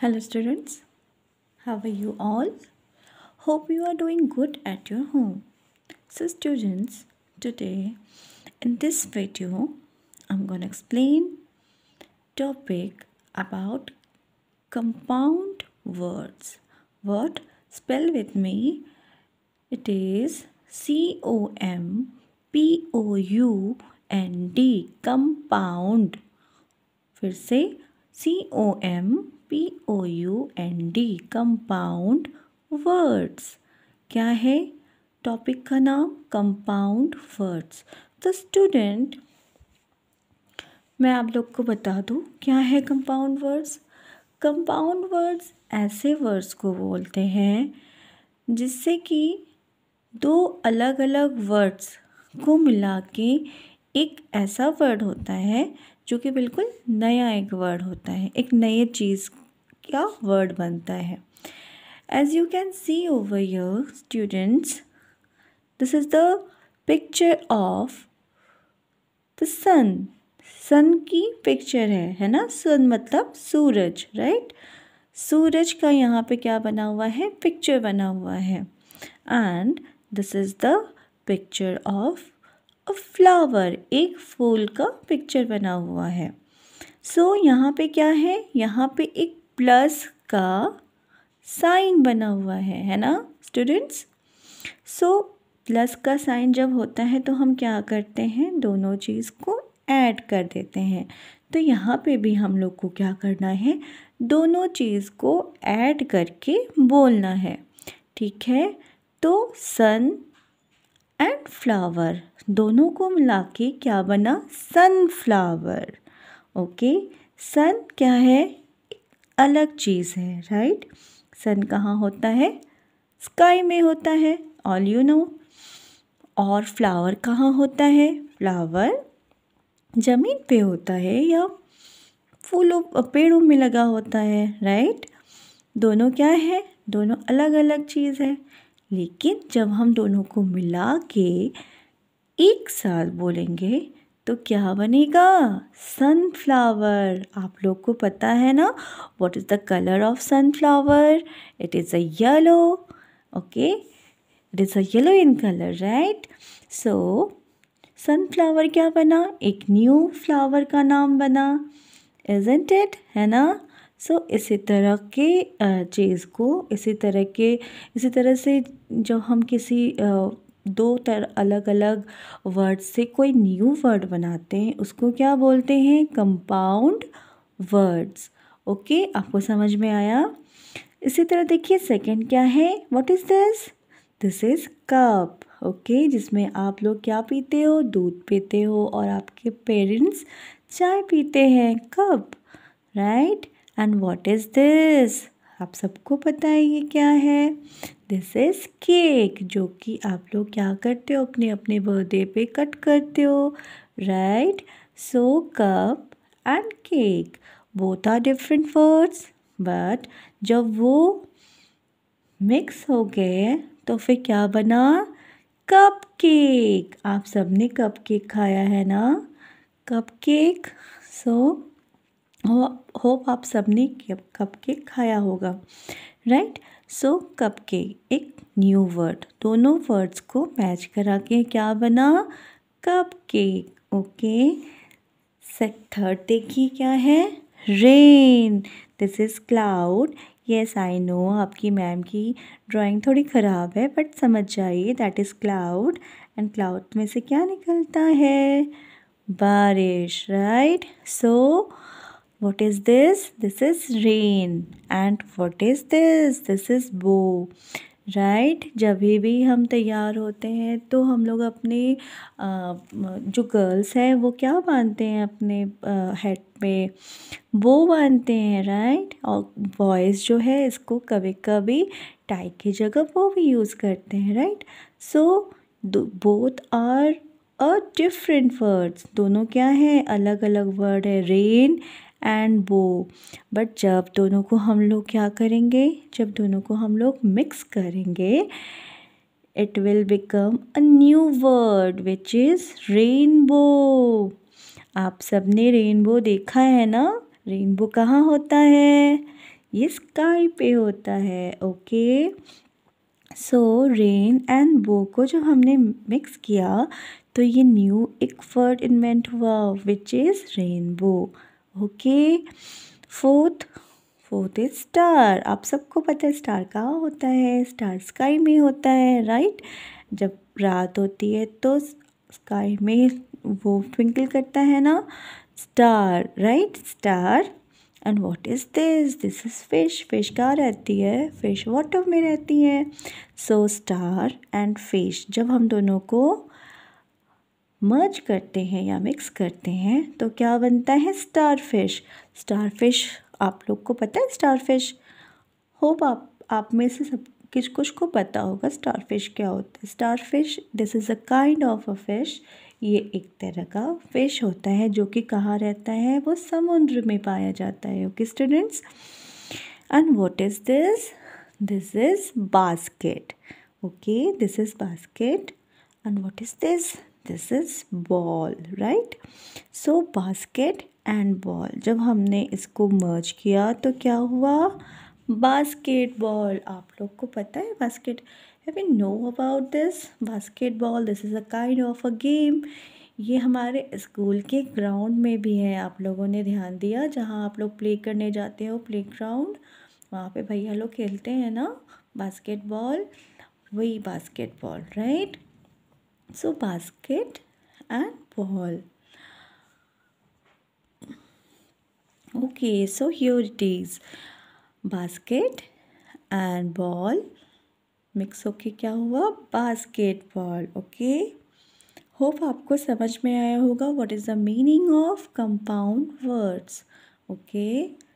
Hello students, how are you all? Hope you are doing good at your home. So students, today in this video, I'm going to explain topic about compound words. What? spell with me. It is C-O-M-P-O-U-N-D, compound. फिर से C O M P O U N D compound words क्या है topic का नाम compound words the student मैं आप लोग को बता दूँ क्या है कंपाउंड वर्ड्स कंपाउंड वर्ड्स ऐसे वर्ड्स को बोलते हैं जिससे कि दो अलग अलग वर्ड्स को मिला के एक ऐसा वर्ड होता है जो कि बिल्कुल नया एक वर्ड होता है एक नए चीज़ का वर्ड बनता है as you can see over your students this is the picture of the sun sun की पिक्चर है है ना सन मतलब सूरज राइट सूरज का यहाँ पे क्या बना हुआ है पिक्चर बना हुआ है and this is the picture of a flower एक फूल का पिक्चर बना हुआ है सो so, यहाँ पे क्या है यहाँ पे एक प्लस का साइन बना हुआ है है ना स्टूडेंट्स सो प्लस का साइन जब होता है तो हम क्या करते हैं दोनों चीज़ को ऐड कर देते हैं तो यहाँ पे भी हम लोग को क्या करना है दोनों चीज़ को ऐड करके बोलना है ठीक है तो सन एंड फ्लावर दोनों को मिला के क्या बना सनफ्लावर ओके सन क्या है अलग चीज़ है राइट सन कहाँ होता है स्काई में होता है ऑल यू नो और फ्लावर कहाँ होता है फ्लावर ज़मीन पे होता है या फूलों पेड़ों में लगा होता है राइट दोनों क्या है दोनों अलग अलग चीज़ है लेकिन जब हम दोनों को मिला के एक साथ बोलेंगे तो क्या बनेगा सनफ्लावर आप लोग को पता है ना what is the colour of sunflower it is a yellow okay it is a yellow in colour right so sunflower क्या बना एक न्यू फ्लावर का नाम बना इज इट है ना सो so, इसी तरह के चीज़ को इसी तरह के इसी तरह से जो हम किसी दो तर अलग अलग वर्ड से कोई न्यू वर्ड बनाते हैं उसको क्या बोलते हैं कंपाउंड वर्ड्स ओके आपको समझ में आया इसी तरह देखिए सेकंड क्या है what is this this is cup okay जिसमें आप लोग क्या पीते हो दूध पीते हो और आपके पेरेंट्स चाय पीते हैं cup right and what is this आप सबको पता है ये क्या है दिस इज़ केक जो कि आप लोग क्या करते हो अपने अपने बर्थडे पे कट करते हो right so cup and cake both are different words but जब वो मिक्स हो गए तो फिर क्या बना कप केक आप सबने कप केक खाया है ना कप केक सो हो होप आप सबने कप केक खाया होगा राइट सो कप केक एक न्यू वर्ड दोनों वर्ड्स को मैच करा के क्या बना कप केक ओके थर्ड देखिए क्या है rain this is cloud yes I know आपकी मैम की ड्राइंग थोड़ी ख़राब है बट समझ जाइए that is cloud and cloud में से क्या निकलता है बारिश right so so, what is this this is rain and what is this this is bow right right? जब भी हम तैयार होते हैं तो हम लोग अपने जो गर्ल्स हैं वो क्या बांधते हैं अपने हेड पे वो बांधते हैं राइट और बॉयज़ जो है इसको कभी कभी टाई की जगह वो भी यूज़ करते हैं right so both are a different words दोनों क्या हैं अलग अलग वर्ड है रेन एंड बो बट जब दोनों को हम लोग क्या करेंगे जब दोनों को हम लोग मिक्स करेंगे it will become a new word which is rainbow आप सब ने रेनबो देखा है ना रेनबो कहाँ होता है ये स्काई पे होता है ओके सो रेन एंड बो को जब हमने मिक्स किया तो ये न्यू एक वर्ड इन्वेंट हुआ which is rainbow okay fourth fourth is star आप सबको पता है स्टार कहाँ होता है स्टार स्काई में होता है राइट जब रात होती है तो स्काई में वो ट्विंकल करता है ना star right star and what is this this is fish fish कहाँ रहती है फिश वाटर में रहती है सो स्टार एंड फिश जब हम दोनों को मर्ज करते हैं या मिक्स करते हैं तो क्या बनता है स्टार फिश स्टार फिश आप लोग को पता है स्टार फिश होप आप आप में से सब किस कुछ को पता होगा स्टार फिश क्या होता है star fish this is a kind of a fish ये एक तरह का फिश होता है जो कि कहाँ रहता है वो समुद्र में पाया जाता है okay students and what is this this is basket okay this is basket and what is this this is ball right so basket and ball जब हमने इसको मर्ज किया तो क्या हुआ बास्केटबॉल आप लोग को पता है basket have you know about this basketball this is a kind of a game ये हमारे स्कूल के ग्राउंड में भी है आप लोगों ने ध्यान दिया जहाँ आप लोग प्ले करने जाते हो प्ले ग्राउंड वहाँ पर भैया लोग खेलते हैं ना बास्केटबॉल वही basketball right so basket and ball okay so here it is basket and ball mix होके क्या हुआ बास्केटबॉल ओके होप आपको समझ में आया होगा what is the meaning of compound words okay